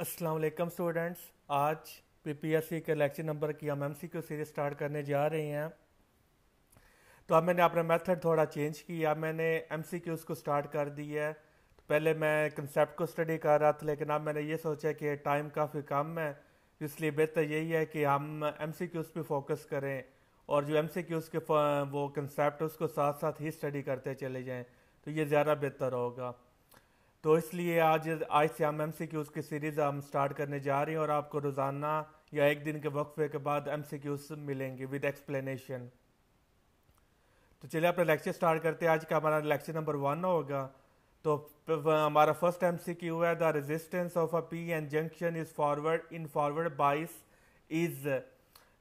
Aslam students आज P P S C के lecture number की हम M C Q series start करने जा रहे हैं तो अब मैंने अपना मेथड थोड़ा चेंज किया मैंने एम सी क्यूज को स्टार्ट कर दी है तो पहले मैं कंसेप्ट को स्टडी कर रहा था लेकिन अब मैंने ये सोचा कि टाइम काफ़ी कम है इसलिए बेहतर यही है कि हम एम सी क्यूज़ पर फोकस करें और जो एम सी क्यूज़ के वो कंसेप्ट उसको साथ साथ ही स्टडी करते चले जाएँ तो ये ज़्यादा बेहतर होगा तो इसलिए आज आज से हम एम सी क्यूज़ की सीरीज़ हम स्टार्ट करने जा रहे हैं और आपको रोज़ाना या एक दिन के वक्फे के बाद एम सी क्यूज़ मिलेंगे विद एक्सप्लेनेशन तो चलिए अपना लेक्चर स्टार्ट करते हैं आज का हमारा लेक्चर नंबर वन होगा तो हमारा फर्स्ट एम सी क्यू है the resistance of a P N junction is forward in forward bias is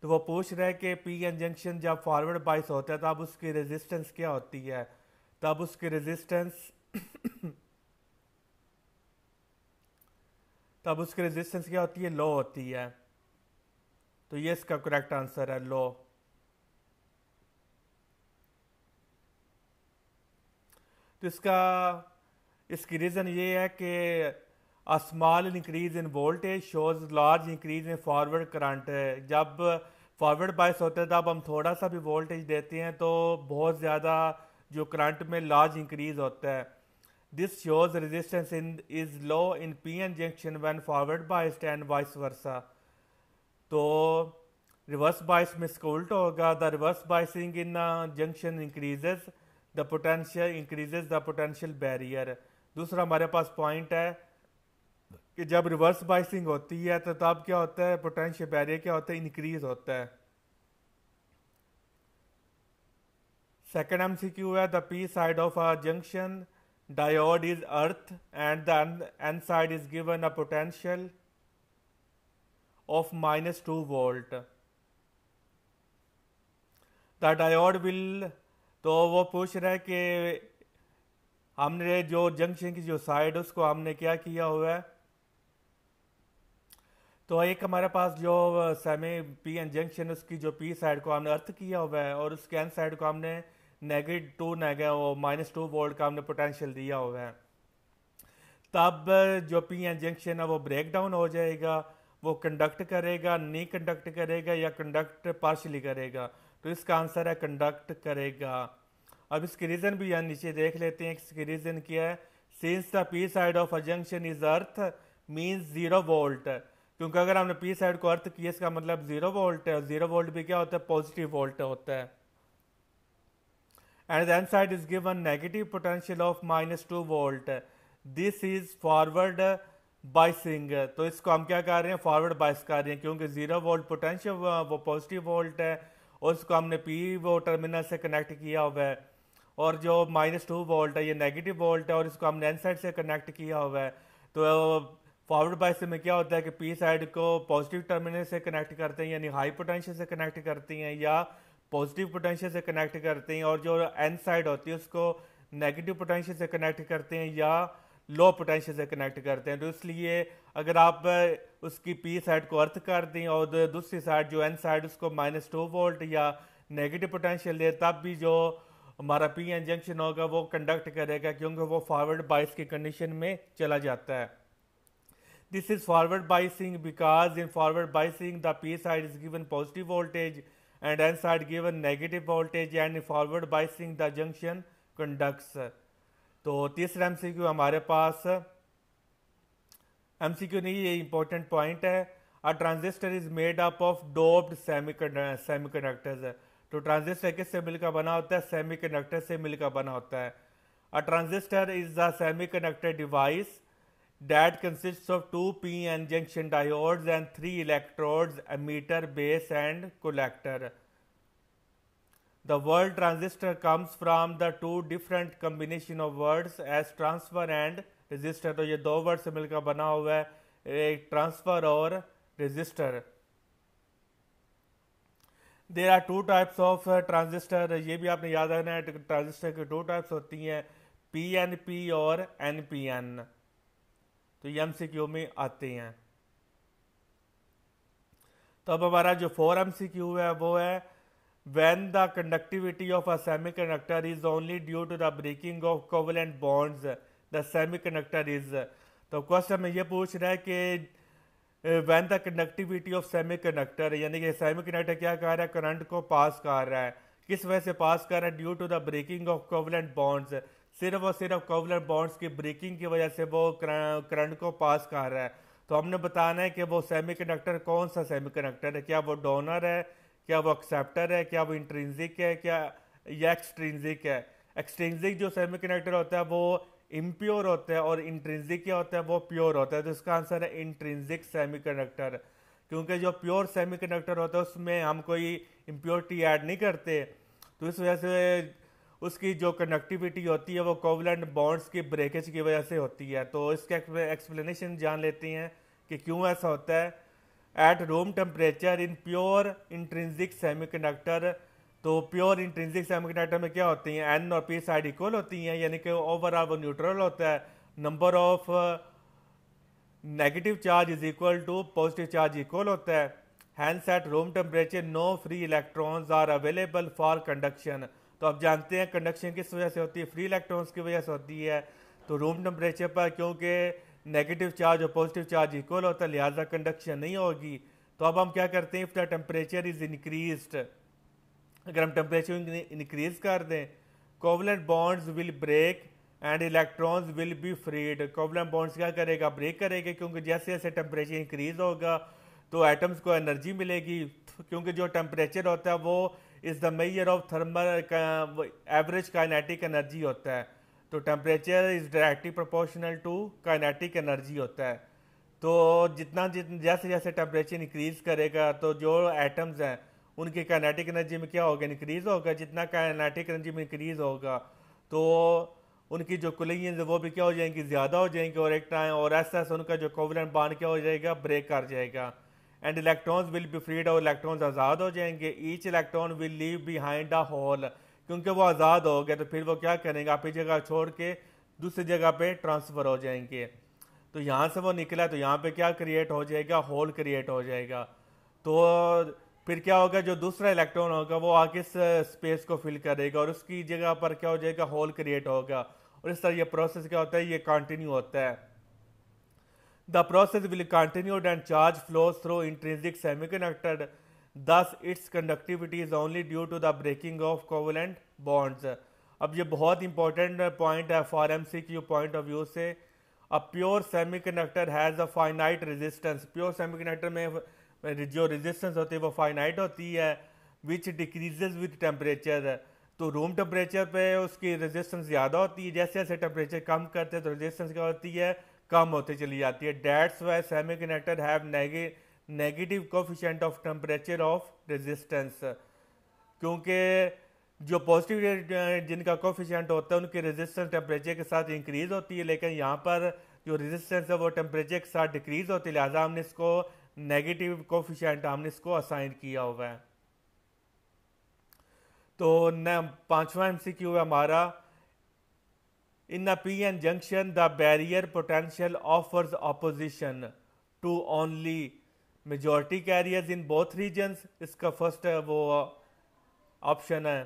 तो वो पूछ रहे हैं कि पी एन जंक्शन जब फॉरवर्ड बाइस होता है तब उसकी रेजिस्टेंस क्या होती है तब उसकी रेजिस्टेंस तब उसकी रेजिस्टेंस क्या होती है लो होती है तो ये इसका करेक्ट आंसर है लो तो इसका इसकी रीजन ये है कि a small increase in voltage shows large increase in forward current जब फॉरवर्ड बाइस होते हैं तब हम थोड़ा सा भी वोल्टेज देते हैं तो बहुत ज़्यादा जो करंट में लार्ज इंक्रीज होता है This shows resistance in, is low in PN junction when forward biased and vice versa. तो reverse bias में इसका उल्टा होगा the reverse biasing in a junction increases the potential increases the potential barrier. दूसरा हमारे पास point है कि जब रिवर्स बाइसिंग होती है तो तब क्या होता है पोटेंशियल बैरियर क्या होता है इंक्रीज होता है सेकेंड एम सी क्यू है the P side of a junction diode is earth and the n side is given a potential of minus 2 volt. The diode will तो वो पूछ रहे कि हमने जो जंक्शन की जो साइड उसको हमने क्या किया हुआ है तो एक हमारे पास जो सेमी पी एन जंक्शन उसकी जो पी साइड को हमने अर्थ किया हुआ है और उसके एन साइड को हमने नेगेटिव टू नेगे माइनस टू वोल्ट का हमने पोटेंशियल दिया हुआ है तब जो पी एन जंक्शन है वो ब्रेक डाउन हो जाएगा वो कंडक्ट करेगा नहीं कंडक्ट करेगा या कंडक्ट पार्शली करेगा तो इसका आंसर है कंडक्ट करेगा अब इसके रीज़न भी यहाँ नीचे देख लेते हैं इसके रीज़न क्या है since the P side of a junction is earth means zero volt क्योंकि अगर हमने पी साइड को अर्थ किया इसका मतलब ज़ीरो वोल्ट है और ज़ीरो वोल्ट भी क्या होता है पॉजिटिव वोल्ट होता है and the side is given negative potential of minus two volt this is forward biasing तो इसको हम क्या कर रहे हैं फॉरवर्ड बाइस कर रहे हैं क्योंकि जीरो वोल्ट पोटेंशियल वो पॉजिटिव वोल्ट है और इसको हमने पी वो टर्मिनल से कनेक्ट किया हुआ है और जो माइनस टू वोल्ट है ये नेगेटिव वोल्ट है और इसको हमने एन साइड से कनेक्ट किया हुआ है तो फॉरवर्ड बाइस में क्या होता है कि पी साइड को पॉजिटिव टर्मिनल से कनेक्ट करते हैं यानी हाई पोटेंशियल से कनेक्ट करती हैं या पॉजिटिव पोटेंशियल से कनेक्ट करते हैं और जो एन साइड होती है उसको नेगेटिव पोटेंशियल से कनेक्ट करते हैं या लो पोटेंशियल से कनेक्ट करते हैं तो इसलिए अगर आप उसकी पी साइड को अर्थ कर दें और दूसरी साइड जो एन साइड उसको माइनस टू वोल्ट या नेगेटिव पोटेंशियल दे तब भी जो हमारा पी एन जंक्शन होगा वो कंडक्ट करेगा क्योंकि वो फॉरवर्ड बाइस की कंडीशन में चला जाता है this is forward biasing because in forward biasing the P side is given positive voltage and hence are given negative voltage and forward biasing the junction conducts तो तीसरा एमसीक्यू हमारे पास क्यू नहीं ये इंपॉर्टेंट पॉइंट है a transistor is made up of doped semiconductors तो transistor किससे मिलकर बना होता है सेमी कंडक्टर से मिलकर बना होता है a transistor is the semiconductor device that consists of two p-n junction diodes and three electrodes emitter base and collector the word transistor comes from the two different combination of words as transfer and resistor तो ये दो word से मिलकर बना हुआ है एक transfer और register there are two types of transistor ये भी आपने याद रखना है ट्रांजिस्टर की टू टाइप्स होती हैं पी एन पी और एन पी एन तो सी क्यू में आते हैं तो अब हमारा जो फोर एम सी क्यू है वो है when the conductivity of a semiconductor is only due to the breaking of covalent bonds the semiconductor is तो क्वेश्चन में ये पूछ रहा है कि when the conductivity of semiconductor यानी कि सेमी कंडक्टर क्या कर रहा है करंट को पास कर रहा है किस वजह से पास कर रहा है due to the breaking of covalent bonds सिर्फ और सिर्फ कोवलर बॉन्ड्स की ब्रेकिंग की वजह से वो करंट को पास कर रहा है तो हमने बताना है कि वो सेमी कंडक्टर कौन सा सेमी कंडक्टर है क्या वो डोनर है क्या वो एक्सेप्टर है क्या वो इंट्रेंजिक है क्या या एक्सट्रेंजिक है एक्सट्रेंसिक जो सेमी कंडक्टर होता है वो इम्प्योर होता है और इंट्रेंसिक क्या होता है वो प्योर होता है तो इसका आंसर है इंट्रेंजिक सेमी कंडक्टर क्योंकि जो प्योर सेमी कंडक्टर होता है उसमें हम कोई इम्प्योरिटी ऐड नहीं करते तो इस वजह से उसकी जो कनेक्टिविटी होती है वो कोवलेंट बॉन्ड्स की ब्रेकेज की वजह से होती है तो इसका एक्सप्लेनेशन जान लेते हैं कि क्यों ऐसा होता है at room temperature in pure intrinsic semiconductor तो प्योर इंट्रेंसिक सेमीकंडक्टर में क्या होती हैं एन और पी साइड इक्वल होती हैं यानी कि ओवरऑल वो न्यूट्रल होता है number of negative charge is equal to positive charge equal होता है hence at room temperature no free electrons are available for conduction तो आप जानते हैं कंडक्शन किस वजह से होती है फ्री इलेक्ट्रॉन्स की वजह से होती है तो रूम टेम्परेचर पर क्योंकि नेगेटिव चार्ज और पॉजिटिव चार्ज इक्वल होता है लिहाजा कंडक्शन नहीं होगी तो अब हम क्या करते हैं if the temperature is increase अगर हम टेम्परेचर इंक्रीज कर दें covalent bonds will break and electrons will be freed covalent bonds क्या करेगा ब्रेक करेगा क्योंकि जैसे जैसे टेम्परेचर इंक्रीज होगा तो एटम्स को एनर्जी मिलेगी क्योंकि जो टेम्परेचर होता है वो is the measure of thermal average kinetic energy होता है तो temperature is directly proportional to kinetic energy होता है तो जितना जितना जैसे जैसे टेम्परेचर इंक्रीज करेगा तो जो एटम्स हैं उनकी काइनेटिक एनर्जी में क्या होगा इंक्रीज़ होगा जितना काइनेटिक एनर्जी में इंक्रीज़ होगा तो उनकी जो कुलिंग वो भी क्या हो जाएंगी ज़्यादा हो जाएंगी और एक टाइम और ऐसा ऐसा उनका जो कोवलेंट बांध क्या हो जाएगा ब्रेक कर जाएगा and electrons will be freed और इलेक्ट्रॉन्स आज़ाद हो जाएंगे each electron will leave behind a hole क्योंकि वो आज़ाद हो गए तो फिर वो क्या करेंगे अपनी जगह छोड़ के दूसरी जगह पे ट्रांसफ़र हो जाएंगे तो यहाँ से वो निकला तो यहाँ पे क्या क्रिएट हो जाएगा होल क्रिएट हो जाएगा तो फिर क्या होगा जो दूसरा इलेक्ट्रॉन होगा वो आगे इस स्पेस को फिल करेगा और उसकी जगह पर क्या हो जाएगा होल क्रिएट होगा और इस तरह ये प्रोसेस क्या होता है ये कंटिन्यू होता है The process will continued and charge flows through intrinsic semiconductor. Thus, its conductivity is only due to the breaking of covalent bonds. अब ये बहुत इंपॉर्टेंट पॉइंट है for M C Q point of view से a pure semi conductor has a finite resistance pure semi conductor में जो resistance होती है वो फाइनाइट होती है विच डिक्रीजेज विद टेम्परेचर तो रूम टेम्परेचर पे उसकी रेजिस्टेंस ज़्यादा होती है जैसे जैसे टेम्परेचर कम करते हैं तो रेजिस्टेंस क्या होती है कम होते चली जाती है that's why semiconductor have negative coefficient of temperature of resistance क्योंकि जो पॉजिटिव जिनका कोफिशेंट होता है उनकी रेजिस्टेंस टेम्परेचर के साथ इंक्रीज होती है लेकिन यहाँ पर जो रेजिस्टेंस है वो टेम्परेचर के साथ डिक्रीज होती है लिहाजा हमने इसको नेगेटिव कोफिशेंट हमने इसको असाइन किया हुआ है तो पाँचवा एम सी क्यू है हमारा In the PN junction, the barrier potential offers opposition to only majority carriers in both regions. इसका फर्स्ट वो ऑप्शन है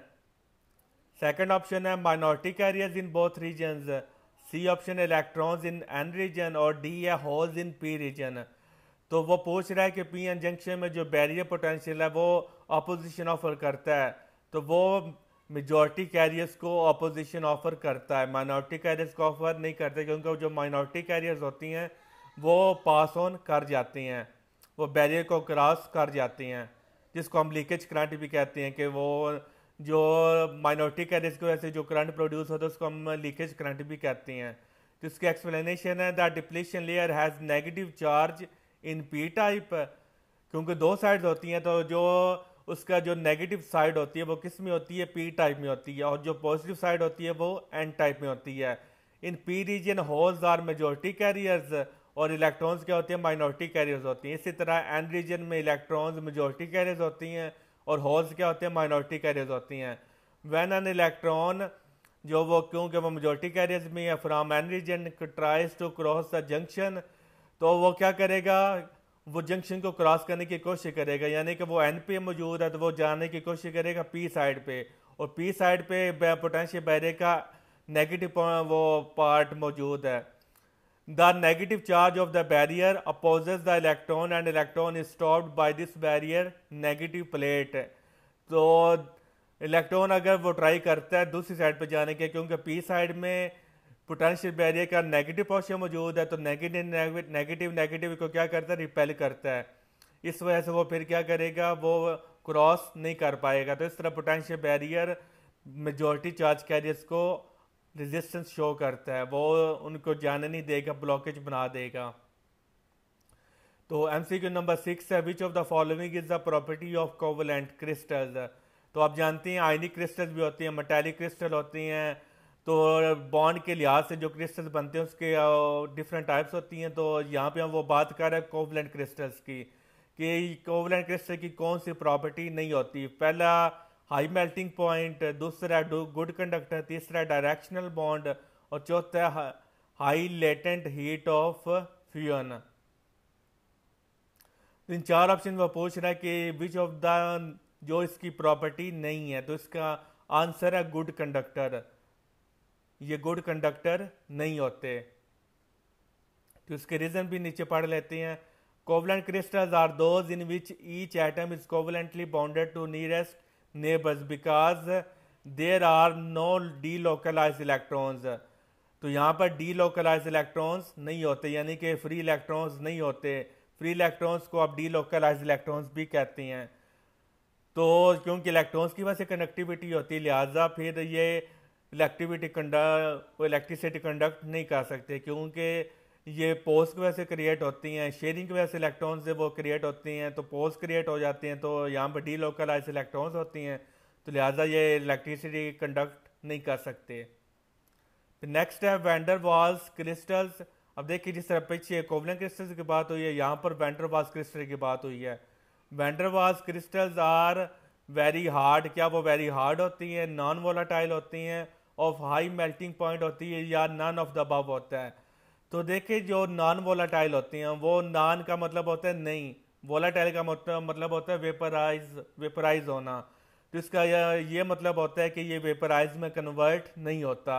सेकंड ऑप्शन है minority carriers in both regions C option electrons in N region और D है holes in P region. तो वो पूछ रहा है कि पी एन जंक्शन में जो बैरियर पोटेंशियल है वो अपोजिशन ऑफर करता है तो वो मेजॉरिटी कैरियर्स को अपोजिशन ऑफर करता है माइनॉरिटी कैरियर्स को ऑफर नहीं करता क्योंकि जो माइनॉरिटी कैरियर्स होती हैं वो पास ऑन कर जाती हैं वो बैरियर को क्रॉस कर जाती हैं जिसको हम लीकेज करंट भी कहते हैं कि वो जो माइनॉरिटी कैरियर्स की वजह से जो करंट प्रोड्यूस होता है उसको हम लीकेज करंट भी कहते हैं तो इसकी एक्सप्लेनेशन है the depletion layer has negative charge in P type क्योंकि दो साइड्स होती हैं तो जो उसका जो नेगेटिव साइड होती है वो किस में होती है पी टाइप में होती है और जो पॉजिटिव साइड होती है वो एन टाइप में होती है in P region holes are majority carriers और इलेक्ट्रॉन्स क्या होते हैं माइनॉरिटी कैरियर्स होती हैं इसी तरह एन रीजन में इलेक्ट्रॉन्स मेजोरिटी कैरियर्स होती हैं और होल्स क्या होते हैं माइनॉरिटी कैरियर्स होती हैं वैन एन इलेक्ट्रॉन जो वो क्योंकि वो मेजोरिटी कैरियर्स में है from N region tries to cross the junction तो वो क्या करेगा वो जंक्शन को क्रॉस करने की कोशिश करेगा यानी कि वो एन पे मौजूद है तो वो जाने की कोशिश करेगा पी साइड पे और पी साइड पे पोटेंशियल बैरियर का नेगेटिव वो पार्ट मौजूद है the negative charge of the barrier opposes the electron and electron is stopped by this barrier negative plate तो इलेक्ट्रॉन अगर वो ट्राई करता है दूसरी साइड पे जाने के क्योंकि पी साइड में पोटेंशियल बैरियर का नेगेटिव पोर्शन मौजूद है तो नेगेटिव नेगेटिव नेगेटिव को क्या करता है रिपेल करता है इस वजह से वो फिर क्या करेगा वो क्रॉस नहीं कर पाएगा तो इस तरह potential barrier majority charge carriers को रेजिस्टेंस शो करता है वो उनको जाने नहीं देगा ब्लॉकेज बना देगा तो M C Q number six है which of the following is the property of covalent crystals तो आप जानते हैं आयनिक क्रिस्टल्स भी होती हैं मेटेलिक क्रिस्टल होती हैं तो बॉन्ड के लिहाज से जो क्रिस्टल्स बनते हैं उसके डिफरेंट टाइप्स होती हैं तो यहाँ पे हम वो बात कर रहे हैं कोवलेंट क्रिस्टल्स की कि कोवलेंट क्रिस्टल की कौन सी प्रॉपर्टी नहीं होती पहला हाई मेल्टिंग पॉइंट दूसरा गुड कंडक्टर तीसरा डायरेक्शनल बॉन्ड और चौथा high latent heat of fusion इन चार ऑप्शन में पूछ रहा है कि विच ऑफ द जो इसकी प्रॉपर्टी नहीं है तो इसका आंसर है गुड कंडक्टर ये गुड कंडक्टर नहीं होते तो इसके रीज़न भी नीचे पढ़ लेते हैं covalent crystals are those in which each atom is covalently bounded to nearest neighbours because there are no delocalise electrons तो यहाँ पर डी लोकलाइज इलेक्ट्रॉन्स नहीं होते यानी कि फ्री इलेक्ट्रॉन्स नहीं होते फ्री इलेक्ट्रॉन्स को आप डी लोकलाइज इलेक्ट्रॉन्स भी कहते हैं तो क्योंकि इलेक्ट्रॉन्स की वजह से कनेक्टिविटी होती है लिहाजा फिर ये इलेक्ट्रिविटी कंडक्ट वो इलेक्ट्रिसिटी कंडक्ट नहीं कर सकते क्योंकि ये पोल्स की वजह से क्रिएट होती हैं शेयरिंग की वजह से इलेक्ट्रॉन्स जब वो क्रिएट होती हैं तो पोल्स क्रिएट हो जाती हैं तो यहाँ पर डी लोकलाइज इलेक्ट्रॉन्स होती हैं तो लिहाजा ये इलेक्ट्रिसिटी कंडक्ट नहीं कर सकते नेक्स्ट है वेंडर वॉल्स क्रिस्टल्स अब देखिए जिस तरह पीछे कोवलन क्रिस्टल्स की बात हुई है यहाँ पर वेंडर वॉल्स क्रिस्टल की बात हुई है van der Waals crystals are very hard क्या वो वेरी हार्ड होती हैं नॉन वोलाटाइल होती हैं ऑफ हाई मेल्टिंग पॉइंट होती है या नन ऑफ द बब होता है तो देखिए जो नॉन वोलाटाइल होती हैं वो नॉन का मतलब होता है नहीं वोलाटाइल का मतलब, मतलब होता है वेपराइज वेपराइज होना तो इसका ये मतलब होता है कि ये वेपराइज में कन्वर्ट नहीं होता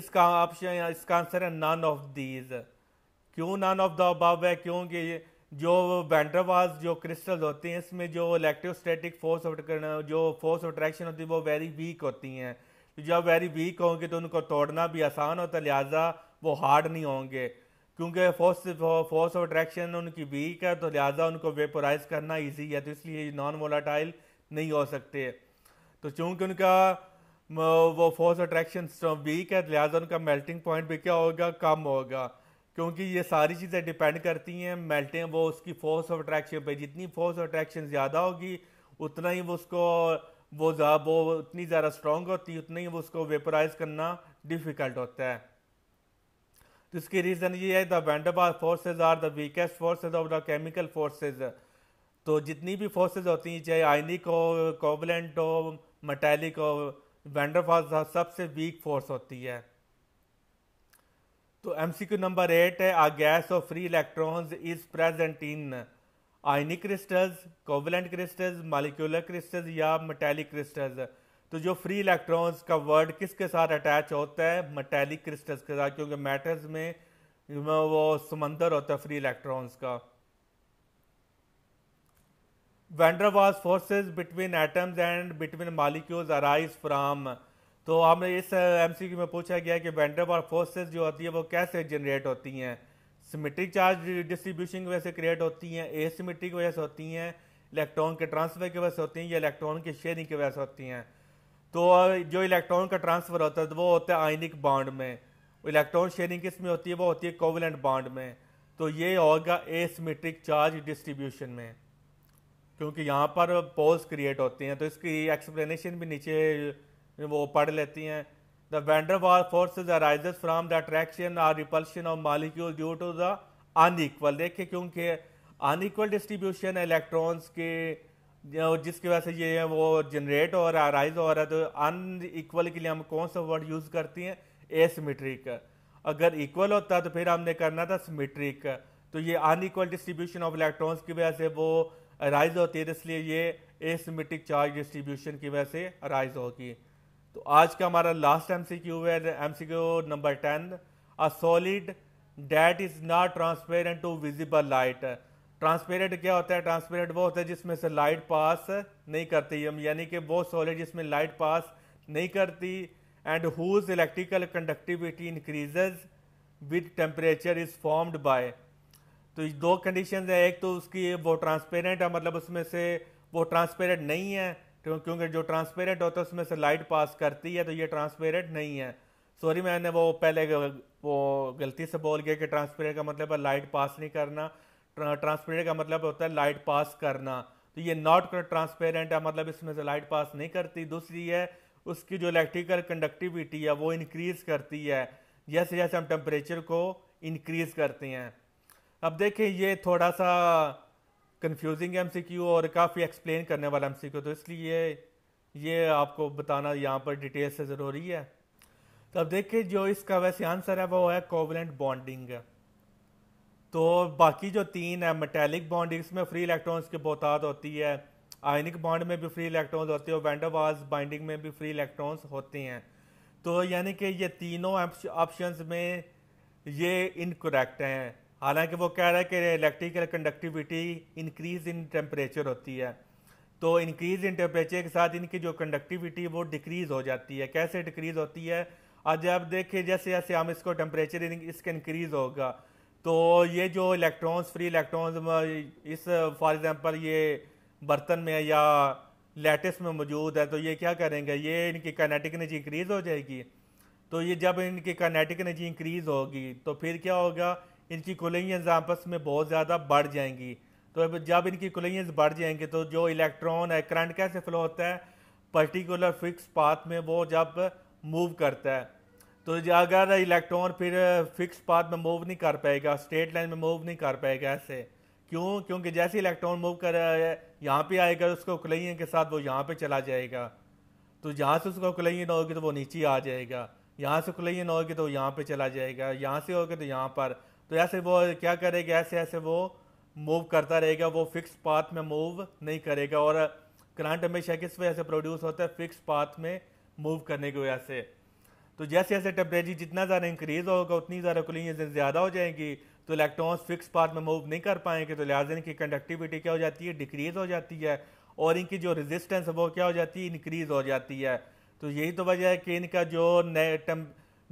इसका ऑप्शन इसका आंसर है नॉन ऑफ दीज क्यों नॉन ऑफ द अबाव है क्योंकि ये जो वेंट्रावाज जो क्रिस्टल होते हैं इसमें जो इलेक्ट्रोस्टैटिक फोर्स ऑफ जो फोर्स ऑफ अट्रैक्शन होती है वो वेरी वीक होती हैं तो जब वेरी वीक होंगे तो उनको तोड़ना भी आसान होता है लिहाजा वो हार्ड नहीं होंगे क्योंकि फोर्स फोर्स ऑफ अट्रैक्शन उनकी वीक है तो लिहाजा उनको वेपोराइज करना ईजी है तो इसलिए नॉन वोलाटाइल नहीं हो सकते तो चूँकि उनका वो फोर्स अट्रैक्शन वीक है तो लिहाजा उनका मेल्टिंग पॉइंट भी क्या होगा कम होगा क्योंकि ये सारी चीज़ें डिपेंड करती हैं मेल्टें वो उसकी फोर्स ऑफ अट्रैक्शन पे जितनी फोर्स ऑफ अट्रैक्शन ज़्यादा होगी उतना ही वो उसको वो वो उतनी ज़्यादा स्ट्रॉन्ग होती है उतना ही वो उसको वेपराइज करना डिफ़िकल्ट होता है तो इसकी रीज़न ये है the van der Waals forces are the weakest forces of the chemical forces तो जितनी भी फोर्सेज होती हैं चाहे आइनिक हो कोवलेंट हो मटैलिक हो वेंडरबार सबसे वीक फोर्स होती है तो एमसीक्यू नंबर एट है a gas of free electrons is present in ionic crystals covalent crystals molecular crystals या मेटेलिक क्रिस्टल्स तो जो फ्री इलेक्ट्रॉन्स का वर्ड किसके साथ अटैच होता है मेटेलिक क्रिस्टल्स के साथ क्योंकि मैटर्स में वो समंदर होता है फ्री इलेक्ट्रॉन्स का van der Waals forces between atoms and between molecules arise from तो हमने इस एमसीक्यू में पूछा गया कि वेंडरबार फोर्सेस जो होती है वो कैसे जनरेट होती हैं सिमेट्रिक चार्ज डिस्ट्रीब्यूशन की वजह से क्रिएट होती हैं एसिमेट्रिक की वजह से होती हैं इलेक्ट्रॉन के ट्रांसफ़र की वजह से होती हैं या इलेक्ट्रॉन की शेयरिंग की वजह से होती हैं तो जो इलेक्ट्रॉन का ट्रांसफ़र होता है तो वो होता है आइनिक बाड में इलेक्ट्रॉन शेयरिंग किस में होती है वो होती है कोवलेंट बाड में तो ये होगा एसिमेट्रिक चार्ज डिस्ट्रीब्यूशन में क्योंकि यहाँ पर पोल्स क्रिएट होते हैं तो इसकी एक्सप्लेनेशन भी नीचे वो पढ़ लेती हैं the van der waals forces from the attraction attraction repulsion of molecule due to the the देखिए क्योंकि अनईक्वल डिस्ट्रीब्यूशन इलेक्ट्रॉन्स के जिसकी वजह से ये वो जनरेट हो रहा है राइज हो रहा है तो अनईक्वल के लिए हम कौन सा वर्ड यूज़ करती हैं एसिमेट्रिक अगर इक्वल होता तो फिर हमने करना था सिमेट्रिक तो ये अनइक्वल डिस्ट्रीब्यूशन ऑफ इलेक्ट्रॉन्स की वजह से वो राइज होती है तो इसलिए ये एसिमेट्रिक चार्ज डिस्ट्रीब्यूशन की वजह से राइज होगी तो आज का हमारा लास्ट एम सी क्यू है M C Q number ten a solid that is not transparent to visible light transparent क्या होता है ट्रांसपेरेंट वो होता है जिसमें से लाइट पास नहीं करती हम यानी कि वो सॉलिड जिसमें लाइट पास नहीं करती and whose electrical conductivity increases with temperature is formed by तो दो कंडीशन है एक तो उसकी वो ट्रांसपेरेंट है मतलब उसमें से वो ट्रांसपेरेंट नहीं है क्योंकि जो ट्रांसपेरेंट होता है उसमें से लाइट पास करती है तो ये ट्रांसपेरेंट नहीं है सॉरी मैंने वो पहले वो गलती से बोल गया कि ट्रांसपेरेंट का मतलब है लाइट पास नहीं करना ट्रांसपेरेंट का मतलब होता है लाइट पास करना तो ये नॉट ट्रांसपेरेंट है मतलब इसमें से लाइट पास नहीं करती दूसरी है उसकी जो इलेक्ट्रिकल कंडक्टिविटी है वो इंक्रीज़ करती है जैसे जैसे हम टेम्परेचर को इंक्रीज़ करते हैं अब देखें ये थोड़ा सा कन्फ्यूजिंग एमसीक्यू और काफ़ी एक्सप्लेन करने वाला एमसीक्यू तो इसलिए ये आपको बताना यहाँ पर डिटेल से ज़रूरी है तो अब देखिए जो इसका वैसे आंसर है वो है कोवलेंट बॉन्डिंग तो बाकी जो तीन है मेटेलिक बॉन्डिंग्स इसमें फ्री इलेक्ट्रॉन्स की बहुतात होती है आयनिक बॉन्ड में भी फ्री इलेक्ट्रॉन्स होते हैं और वेंडावाज बाइंडिंग में भी फ्री इलेक्ट्रॉन्स होते हैं तो यानी कि ये तीनों ऑप्शंस में ये इनकरेक्ट हैं हालांकि वो कह रहा है कि electrical conductivity increase in temperature होती है तो इंक्रीज इन टेम्परेचर के साथ इनकी जो कंडक्टिविटी वो डिक्रीज हो जाती है कैसे डिक्रीज होती है और जब देखिए जैसे जैसे हम इसको टेम्परेचर इसका इंक्रीज होगा तो ये जो इलेक्ट्रॉन्स फ्री इलेक्ट्रॉन्स इस फॉर एग्ज़ाम्पल ये बर्तन में या लेटिस में मौजूद है तो ये क्या करेंगे ये इनकी कर्नेटिक एनर्जी इंक्रीज़ हो जाएगी तो ये जब इनकी कर्नेटिक एनर्जी इंक्रीज़ होगी तो फिर क्या होगा इनकी कुलियंस आपस में बहुत ज़्यादा बढ़ जाएंगी तो जब इनकी कुलियंस बढ़ जाएंगे तो जो इलेक्ट्रॉन है करंट कैसे फ्लो होता है पर्टिकुलर फिक्स पाथ में वो जब मूव करता है तो अगर इलेक्ट्रॉन फिर फिक्स पाथ में मूव नहीं कर पाएगा स्ट्रेट लाइन में मूव नहीं कर पाएगा ऐसे क्यों क्योंकि जैसे इलेक्ट्रॉन मूव कर रहा है यहाँ पर आएगा उसको कुलैन के साथ वो यहाँ पे चला जाएगा तो जहाँ से उसको ना होगी तो वो नीचे आ जाएगा यहाँ से ना होगी तो यहाँ पर चला जाएगा यहाँ से होगी तो यहाँ पर तो ऐसे वो क्या करेगा ऐसे ऐसे वो मूव करता रहेगा वो फिक्स पाथ में मूव नहीं करेगा और करंट हमेशा किस वजह से प्रोड्यूस होता है फिक्स पाथ में मूव करने की वजह से तो जैसे जैसे टेम्परेचर जितना ज़्यादा इंक्रीज होगा उतनी ज़्यादा कुलिंग ज़्यादा हो जाएंगी तो इलेक्ट्रॉन्स फिक्स पाथ में मूव नहीं कर पाएंगे तो लिहाजा इनकी कंडक्टिविटी क्या हो जाती है डिक्रीज हो जाती है और इनकी जो रेजिस्टेंस है वो क्या हो जाती है इंक्रीज हो जाती है तो यही तो वजह है कि इनका जो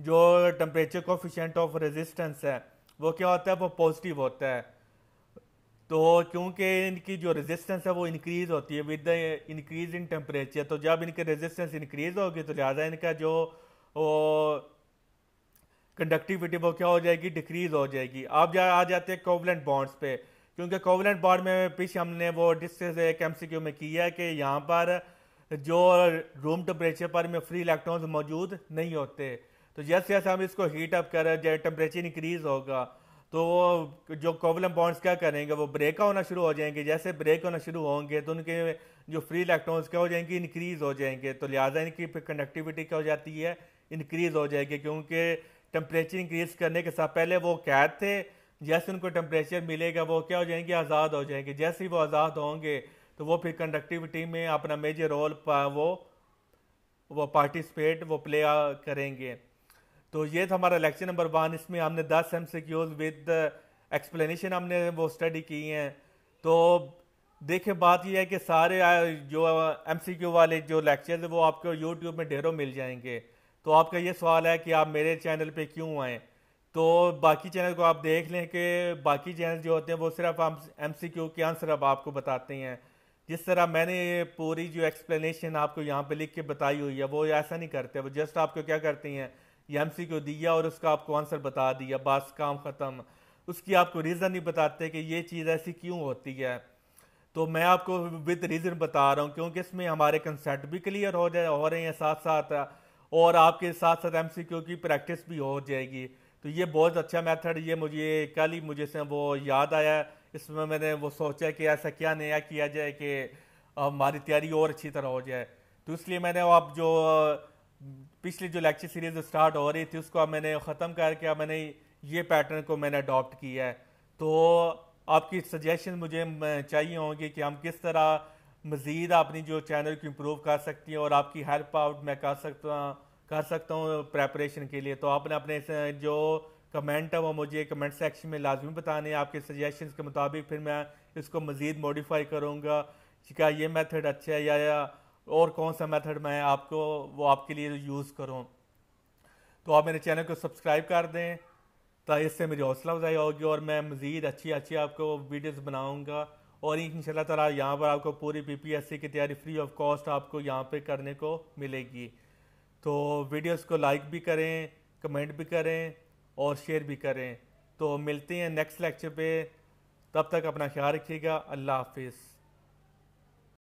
जो टेम्परेचर कोफिशेंट ऑफ रेजिस्टेंस है वो क्या होता है वो पॉजिटिव होता है तो क्योंकि इनकी जो रेजिस्टेंस है वो इंक्रीज़ होती है with the increase in temperature तो जब इनके रेजिस्टेंस इंक्रीज़ होगी तो लिहाजा इनका जो कंडक्टिविटी वो क्या हो जाएगी डिक्रीज़ हो जाएगी आप जा आ जाते हैं कोवलेंट बॉन्ड्स पे क्योंकि कोवलेंट बॉन्ड में पीछे हमने वो डिस्कस एक एम में किया है कि यहाँ पर जो रूम टेम्परेचर पर में फ्री इलेक्ट्रॉन्स मौजूद नहीं होते तो जैसे जैसे हम इसको हीट अप करें टेम्परेचर इंक्रीज़ होगा तो वो जो कोवलम बॉन्ड्स क्या करेंगे वो ब्रेक होना शुरू हो जाएंगे जैसे ब्रेक होना शुरू होंगे तो उनके जो फ्री इलेक्ट्रॉन्स क्या हो जाएंगे इंक्रीज़ हो जाएंगे तो लिहाजा इनकी कंडक्टिविटी क्या हो जाती है इंक्रीज़ हो जाएगी क्योंकि टेम्परेचर इंक्रीज़ करने के साथ पहले वो कैद थे जैसे उनको टेम्परेचर मिलेगा वो क्या हो जाएंगे आज़ाद हो जाएंगे जैसे ही वो आज़ाद होंगे तो वो फिर कंडक्टिविटी में अपना मेजर रोल वो वो पार्टिसिपेट वो प्ले करेंगे तो ये था हमारा लेक्चर नंबर वन इसमें हमने दस एम क्यूज विद एक्सप्लेनेशन हमने वो स्टडी की हैं तो देखें बात यह है कि सारे जो एम सी क्यू वाले जो लेक्चर वो आपको यूट्यूब में ढेरों मिल जाएंगे तो आपका ये सवाल है कि आप मेरे चैनल पे क्यों आएँ तो बाकी चैनल को आप देख लें कि बाकी चैनल जो होते हैं वो सिर्फ हम एम सी क्यू के आंसर अब आपको बताते हैं जिस तरह मैंने पूरी जो एक्सप्लेनेशन आपको यहाँ पे लिख के बताई हुई है वो ऐसा नहीं करते वो जस्ट आपको क्या करती हैं या एम सी क्यू दिया और उसका आपको आंसर बता दिया बस काम ख़त्म उसकी आपको रीज़न नहीं बताते कि ये चीज़ ऐसी क्यों होती है तो मैं आपको विद रीज़न बता रहा हूँ क्योंकि इसमें हमारे कंसेप्ट भी क्लियर हो जाए हो रहे हैं साथ साथ और आपके साथ साथ एम की प्रैक्टिस भी हो जाएगी तो ये बहुत अच्छा मेथड ये मुझे कल ही मुझे से वो याद आया इसमें मैंने वो सोचा कि ऐसा क्या नया किया जाए कि हमारी तैयारी और अच्छी तरह हो जाए तो इसलिए मैंने आप जो पिछली जो लेक्चर सीरीज स्टार्ट हो रही थी उसको अब मैंने ख़त्म करके अब मैंने ये पैटर्न को मैंने अडॉप्ट किया है तो आपकी सजेशन मुझे चाहिए होंगी कि हम किस तरह मज़ीद अपनी जो चैनल को इम्प्रूव कर सकती हैं और आपकी हेल्प आउट मैं कर सकता कर सकता हूँ प्रेपरेशन के लिए तो आपने अपने जो कमेंट है वो मुझे कमेंट सेक्शन में लाजमी बताने आपके सजेशन के मुताबिक फिर मैं इसको मज़ीद मॉडिफाई करूँगा क्या ये मेथड अच्छा है या, या और कौन सा मेथड मैं आपको वो आपके लिए यूज़ करूँ तो आप मेरे चैनल को सब्सक्राइब कर दें तो इससे मेरी हौसला अफजाई होगी और मैं मज़ीद अच्छी अच्छी आपको वीडियोस बनाऊंगा और इन तला यहाँ पर आपको पूरी पीपीएससी की तैयारी फ्री ऑफ कॉस्ट आपको यहाँ पे करने को मिलेगी तो वीडियोस को लाइक भी करें कमेंट भी करें और शेयर भी करें तो मिलते हैं नेक्स्ट लेक्चर पर तब तक अपना ख्याल रखिएगा अल्लाह हाफिज़